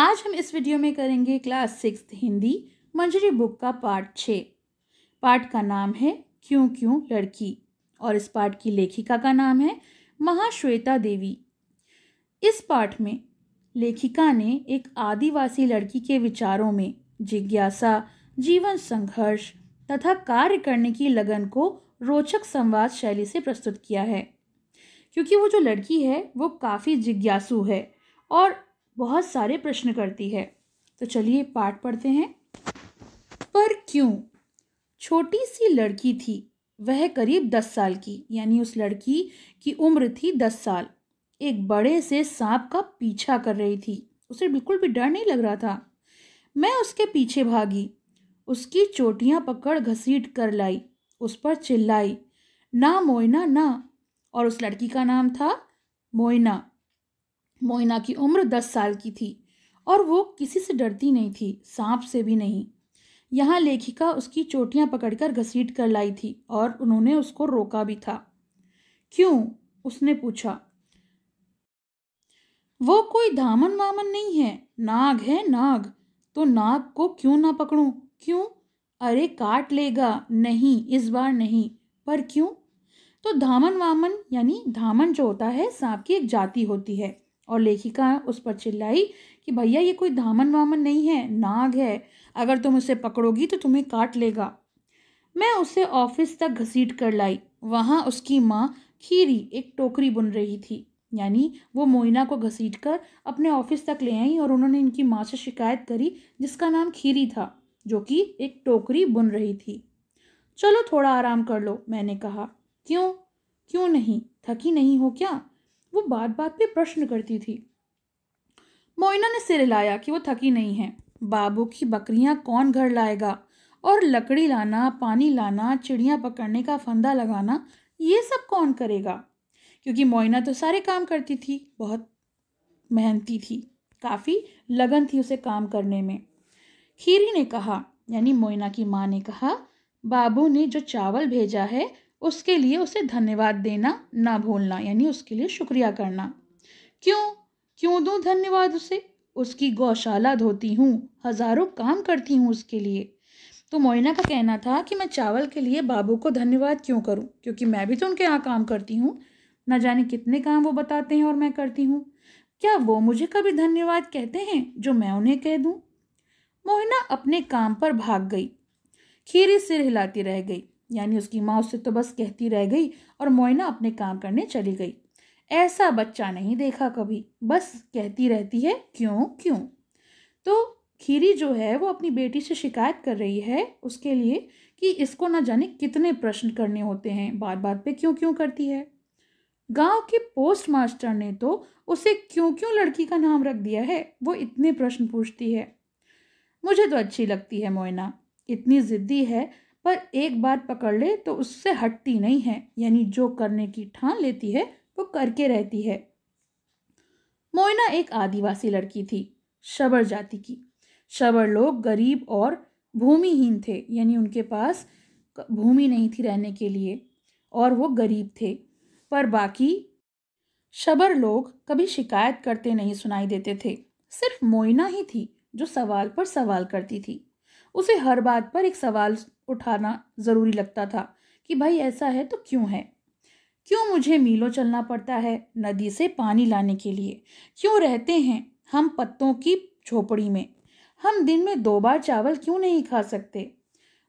आज हम इस वीडियो में करेंगे class six Hindi Manjari book का पार्ट छ पाठ का नाम है क्यों क्यों लड़की और इस पाठ की लेखिका का नाम है महाश्वेता देवी इस पाठ में लेखिका ने एक आदिवासी लड़की के विचारों में जिज्ञासा जीवन संघर्ष तथा कार्य करने की लगन को रोचक संवाद शैली से प्रस्तुत किया है क्योंकि वो जो लड़की है वो काफ़ी जिज्ञासु है और बहुत सारे प्रश्न करती है तो चलिए पाठ पढ़ते हैं पर क्यों छोटी सी लड़की थी वह करीब दस साल की यानी उस लड़की की उम्र थी दस साल एक बड़े से सांप का पीछा कर रही थी उसे बिल्कुल भी डर नहीं लग रहा था मैं उसके पीछे भागी उसकी चोटियां पकड़ घसीट कर लाई उस पर चिल्लाई ना मोइना ना और उस लड़की का नाम था मोइना मोइना की उम्र दस साल की थी और वो किसी से डरती नहीं थी सांप से भी नहीं यहाँ लेखिका उसकी चोटियाँ पकड़कर घसीट कर लाई थी और उन्होंने उसको रोका भी था क्यों उसने पूछा वो कोई धामन वामन नहीं है नाग है नाग तो नाग को क्यों ना पकड़ू क्यों अरे काट लेगा नहीं इस बार नहीं पर क्यों तो धामन वामन यानी धामन जो होता है सांप की एक जाति होती है और लेखिका उस पर चिल्लाई कि भैया ये कोई धामन वामन नहीं है नाग है अगर तुम उसे पकड़ोगी तो तुम्हें काट लेगा मैं उसे ऑफिस तक घसीट कर लाई वहाँ उसकी माँ खीरी एक टोकरी बुन रही थी यानी वो मोइना को घसीट कर अपने ऑफिस तक ले आई और उन्होंने इनकी माँ से शिकायत करी जिसका नाम खीरी था जो कि एक टोकरी बुन रही थी चलो थोड़ा आराम कर लो मैंने कहा क्यों क्यों नहीं थकी नहीं हो क्या वो बात बात पे प्रश्न करती थी मोइना ने सिर हिलाया कि वो थकी नहीं है बाबू की बकरियां कौन घर लाएगा और लकड़ी लाना पानी लाना चिड़िया पकड़ने का फंदा लगाना ये सब कौन करेगा क्योंकि मोइना तो सारे काम करती थी बहुत मेहनती थी काफ़ी लगन थी उसे काम करने में खीरी ने कहा यानी मोइना की माँ ने कहा बाबू ने जो चावल भेजा है उसके लिए उसे धन्यवाद देना ना भूलना यानी उसके लिए शुक्रिया करना क्यों क्यों दूँ धन्यवाद उसे उसकी गौशाला धोती हूँ हज़ारों काम करती हूँ उसके लिए तो मोइना का कहना था कि मैं चावल के लिए बाबू को धन्यवाद क्यों करूँ क्योंकि मैं भी तो उनके यहाँ काम करती हूँ ना जाने कितने काम वो बताते हैं और मैं करती हूँ क्या वो मुझे कभी धन्यवाद कहते हैं जो मैं उन्हें कह दूँ मोहिना अपने काम पर भाग गई खीरी सिर हिलाती रह गई यानी उसकी माँ उससे तो बस कहती रह गई और मोइना अपने काम करने चली गई ऐसा बच्चा नहीं देखा कभी बस कहती रहती है क्यों क्यों तो खीरी जो है वो अपनी बेटी से शिकायत कर रही है उसके लिए कि इसको ना जाने कितने प्रश्न करने होते हैं बार बार पे क्यों क्यों करती है गांव के पोस्ट मास्टर ने तो उसे क्यों क्यों लड़की का नाम रख दिया है वो इतने प्रश्न पूछती है मुझे तो अच्छी लगती है मोइना इतनी ज़िद्दी है पर एक बात पकड़ ले तो उससे हटती नहीं है यानी जो करने की ठान लेती है वो करके रहती है मोइना एक आदिवासी लड़की थी शबर जाति की शबर लोग गरीब और भूमिहीन थे यानी उनके पास भूमि नहीं थी रहने के लिए और वो गरीब थे पर बाकी शबर लोग कभी शिकायत करते नहीं सुनाई देते थे सिर्फ मोइना ही थी जो सवाल पर सवाल करती थी उसे हर बात पर एक सवाल उठाना ज़रूरी लगता था कि भाई ऐसा है तो क्यों है क्यों मुझे मीलों चलना पड़ता है नदी से पानी लाने के लिए क्यों रहते हैं हम पत्तों की झोपड़ी में हम दिन में दो बार चावल क्यों नहीं खा सकते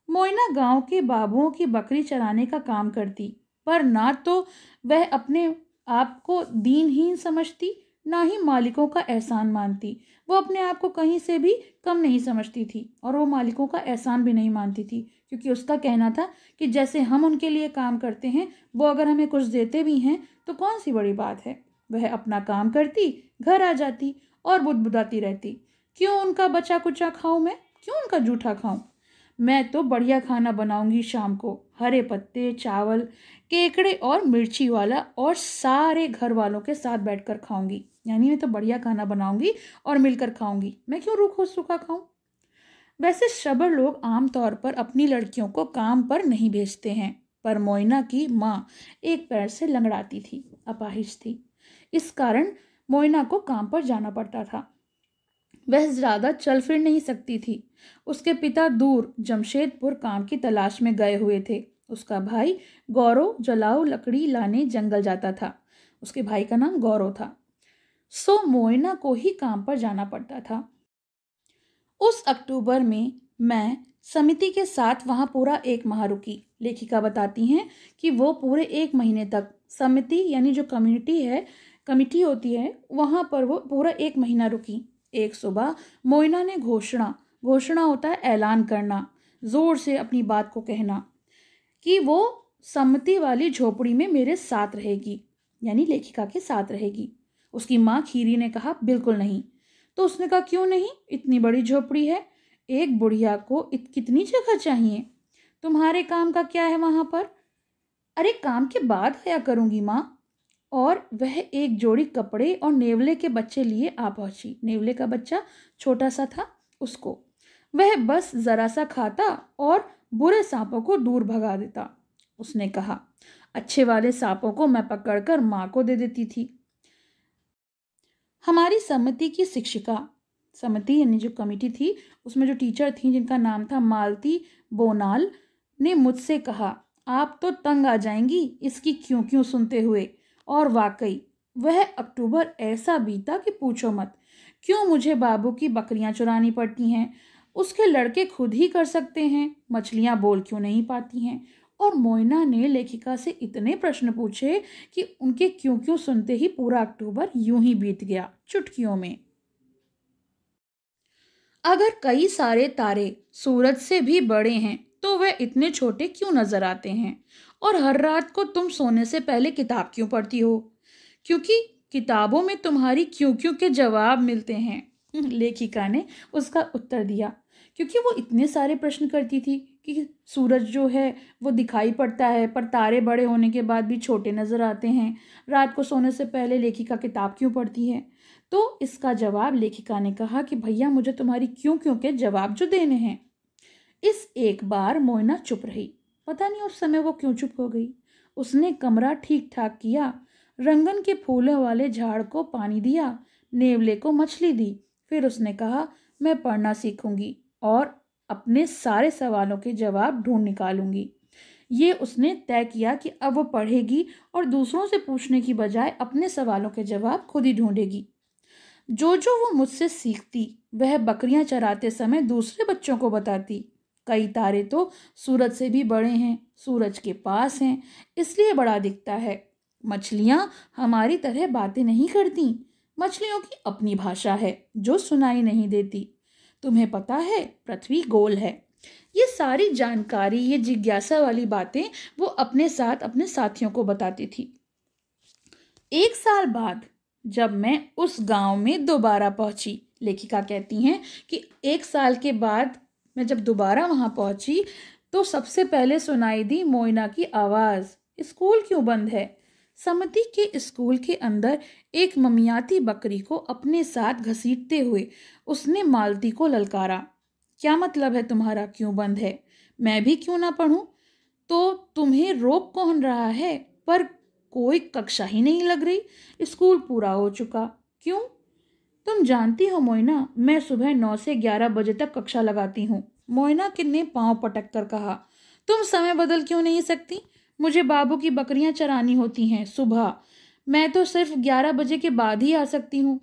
मोइना गांव के बाबुओं की बकरी चराने का काम करती पर ना तो वह अपने आप को दीनहीन समझती ना ही मालिकों का एहसान मानती वो अपने आप को कहीं से भी कम नहीं समझती थी और वो मालिकों का एहसान भी नहीं मानती थी क्योंकि उसका कहना था कि जैसे हम उनके लिए काम करते हैं वो अगर हमें कुछ देते भी हैं तो कौन सी बड़ी बात है वह अपना काम करती घर आ जाती और बुदबुदाती रहती क्यों उनका बचा कुचा खाऊं मैं क्यों उनका जूठा खाऊं मैं तो बढ़िया खाना बनाऊंगी शाम को हरे पत्ते चावल केकड़े और मिर्ची वाला और सारे घर वालों के साथ बैठकर खाऊंगी यानी मैं तो बढ़िया खाना बनाऊंगी और मिलकर खाऊंगी मैं क्यों रूखो सूखा खाऊं वैसे शबर लोग आमतौर पर अपनी लड़कियों को काम पर नहीं भेजते हैं पर मोइना की माँ एक पैर से लंगड़ाती थी अपाहिज थी इस कारण मोइना को काम पर जाना पड़ता था वह ज़्यादा चल फिर नहीं सकती थी उसके पिता दूर जमशेदपुर काम की तलाश में गए हुए थे उसका भाई गौरव जलाओ लकड़ी लाने जंगल जाता था उसके भाई का नाम गौरव था सो मोयना को ही काम पर जाना पड़ता था उस अक्टूबर में मैं समिति के साथ वहाँ पूरा एक माह रुकी लेखिका बताती हैं कि वो पूरे एक महीने तक समिति यानी जो कम्युनिटी है कमिटी होती है वहाँ पर वो पूरा एक महीना रुकी एक सुबह मोइना ने घोषणा घोषणा होता है ऐलान करना ज़ोर से अपनी बात को कहना कि वो समिति वाली झोपड़ी में मेरे साथ रहेगी यानी लेखिका के साथ रहेगी उसकी माँ खीरी ने कहा बिल्कुल नहीं तो उसने कहा क्यों नहीं इतनी बड़ी झोपड़ी है एक बुढ़िया को इत कितनी जगह चाहिए तुम्हारे काम का क्या है वहाँ पर अरे काम के बाद आया करूँगी माँ और वह एक जोड़ी कपड़े और नेवले के बच्चे लिए आ पहुँची नेवले का बच्चा छोटा सा था उसको वह बस ज़रा सा खाता और बुरे सांपों को दूर भगा देता उसने कहा अच्छे वाले सांपों को मैं पकड़कर माँ को दे देती थी हमारी समिति की शिक्षिका समिति यानी जो कमेटी थी उसमें जो टीचर थी जिनका नाम था मालती बोनाल ने मुझसे कहा आप तो तंग आ जाएंगी इसकी क्यों क्यों सुनते हुए और वाकई वह अक्टूबर ऐसा बीता कि पूछो मत क्यों मुझे बाबू की बकरियां चुरानी पड़ती हैं उसके लड़के खुद ही कर सकते हैं मछलियां बोल क्यों नहीं पाती हैं और मोयना ने लेखिका से इतने प्रश्न पूछे कि उनके क्यों क्यों सुनते ही पूरा अक्टूबर यूं ही बीत गया चुटकियों में अगर कई सारे तारे सूरज से भी बड़े हैं तो वह इतने छोटे क्यों नजर आते हैं और हर रात को तुम सोने से पहले किताब क्यों पढ़ती हो क्योंकि किताबों में तुम्हारी क्यों क्यों के जवाब मिलते हैं लेखिका ने उसका उत्तर दिया क्योंकि वो इतने सारे प्रश्न करती थी कि सूरज जो है वो दिखाई पड़ता है पर तारे बड़े होने के बाद भी छोटे नज़र आते हैं रात को सोने से पहले लेखिका किताब क्यों पढ़ती है तो इसका जवाब लेखिका ने कहा कि भैया मुझे तुम्हारी क्यों क्यों के जवाब जो देने हैं इस एक बार मोइना चुप रही पता नहीं उस समय वो क्यों चुप हो गई उसने कमरा ठीक ठाक किया रंगन के फूलों वाले झाड़ को पानी दिया नेवले को मछली दी फिर उसने कहा मैं पढ़ना सीखूंगी और अपने सारे सवालों के जवाब ढूंढ निकालूंगी ये उसने तय किया कि अब वो पढ़ेगी और दूसरों से पूछने की बजाय अपने सवालों के जवाब खुद ही ढूंढेगी जो जो वो मुझसे सीखती वह बकरियां चराते समय दूसरे बच्चों को बताती कई तारे तो सूरज से भी बड़े हैं सूरज के पास हैं इसलिए बड़ा दिखता है मछलियाँ हमारी तरह बातें नहीं करती मछलियों की अपनी भाषा है जो सुनाई नहीं देती तुम्हें पता है पृथ्वी गोल है ये सारी जानकारी ये जिज्ञासा वाली बातें वो अपने साथ अपने साथियों को बताती थी एक साल बाद जब मैं उस गांव में दोबारा पहुंची लेखिका कहती हैं कि एक साल के बाद मैं जब दोबारा वहां पहुंची तो सबसे पहले सुनाई दी मोइना की आवाज़ स्कूल क्यों बंद है समिति के स्कूल के अंदर एक ममियाती बकरी को अपने साथ घसीटते हुए उसने मालती को ललकारा क्या मतलब है तुम्हारा क्यों बंद है मैं भी क्यों ना पढ़ूं तो तुम्हें रोक कौन रहा है पर कोई कक्षा ही नहीं लग रही स्कूल पूरा हो चुका क्यों तुम जानती हो मोइना मैं सुबह नौ से ग्यारह बजे तक कक्षा लगाती हूँ मोइना ने पाँव पटक कर कहा तुम समय बदल क्यों नहीं सकती मुझे बाबू की बकरियां चरानी होती हैं सुबह मैं तो सिर्फ ग्यारह बजे के बाद ही आ सकती हूँ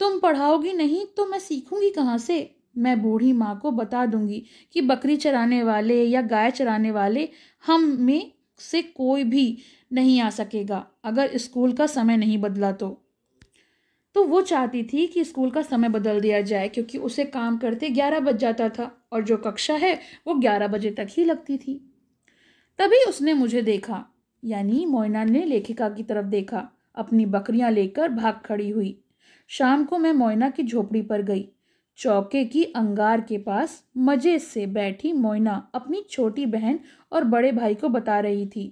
तुम पढ़ाओगी नहीं तो मैं सीखूंगी कहाँ से मैं बूढ़ी माँ को बता दूंगी कि बकरी चराने वाले या गाय चराने वाले हम में से कोई भी नहीं आ सकेगा अगर स्कूल का समय नहीं बदला तो तो वो चाहती थी कि स्कूल का समय बदल दिया जाए क्योंकि उसे काम करते ग्यारह बज जाता था और जो कक्षा है वो ग्यारह बजे तक ही लगती थी तभी उसने मुझे देखा यानी मोइना ने लेखिका की तरफ देखा अपनी बकरियां लेकर भाग खड़ी हुई शाम को मैं मोइना की झोपड़ी पर गई चौके की अंगार के पास मज़े से बैठी मोइना अपनी छोटी बहन और बड़े भाई को बता रही थी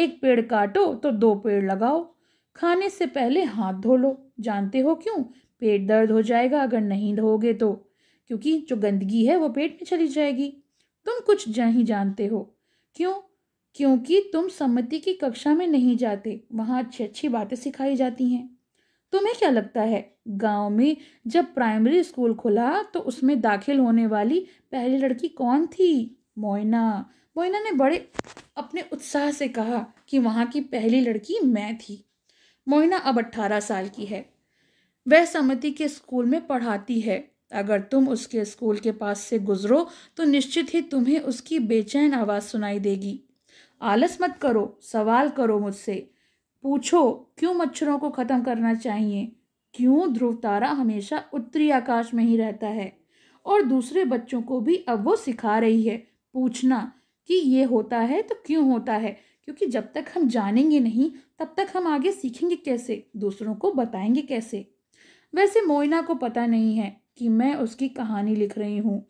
एक पेड़ काटो तो दो पेड़ लगाओ खाने से पहले हाथ धो लो जानते हो क्यों पेट दर्द हो जाएगा अगर नहीं धोगे तो क्योंकि जो गंदगी है वो पेट में चली जाएगी तुम कुछ नहीं जानते हो क्यों क्योंकि तुम सम्मति की कक्षा में नहीं जाते वहाँ अच्छी अच्छी बातें सिखाई जाती हैं तुम्हें क्या लगता है गांव में जब प्राइमरी स्कूल खुला तो उसमें दाखिल होने वाली पहली लड़की कौन थी मोइना मोइना ने बड़े अपने उत्साह से कहा कि वहाँ की पहली लड़की मैं थी मोइना अब अट्ठारह साल की है वह सम्मति के स्कूल में पढ़ाती है अगर तुम उसके स्कूल के पास से गुजरो तो निश्चित ही तुम्हें उसकी बेचैन आवाज़ सुनाई देगी आलस मत करो सवाल करो मुझसे पूछो क्यों मच्छरों को ख़त्म करना चाहिए क्यों ध्रुव तारा हमेशा उत्तरी आकाश में ही रहता है और दूसरे बच्चों को भी अब वो सिखा रही है पूछना कि ये होता है तो क्यों होता है क्योंकि जब तक हम जानेंगे नहीं तब तक हम आगे सीखेंगे कैसे दूसरों को बताएंगे कैसे वैसे मोइना को पता नहीं है कि मैं उसकी कहानी लिख रही हूँ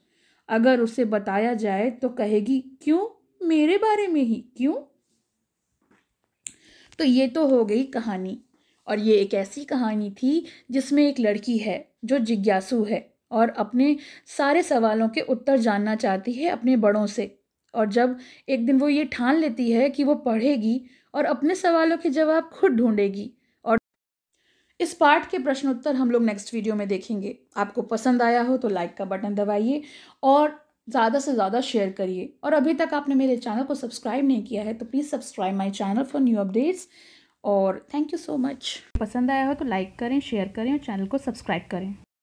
अगर उसे बताया जाए तो कहेगी क्यों मेरे बारे में ही क्यों तो ये तो हो गई कहानी और ये एक ऐसी कहानी थी जिसमें एक लड़की है जो जिज्ञासु है और अपने सारे सवालों के उत्तर जानना चाहती है अपने बड़ों से और जब एक दिन वो ये ठान लेती है कि वो पढ़ेगी और अपने सवालों के जवाब खुद ढूंढेगी और इस पाठ के प्रश्नोत्तर हम लोग नेक्स्ट वीडियो में देखेंगे आपको पसंद आया हो तो लाइक का बटन दबाइए और ज़्यादा से ज़्यादा शेयर करिए और अभी तक आपने मेरे चैनल को सब्सक्राइब नहीं किया है तो please subscribe my channel for new updates और थैंक यू सो मच पसंद आया हो तो लाइक करें शेयर करें और चैनल को सब्सक्राइब करें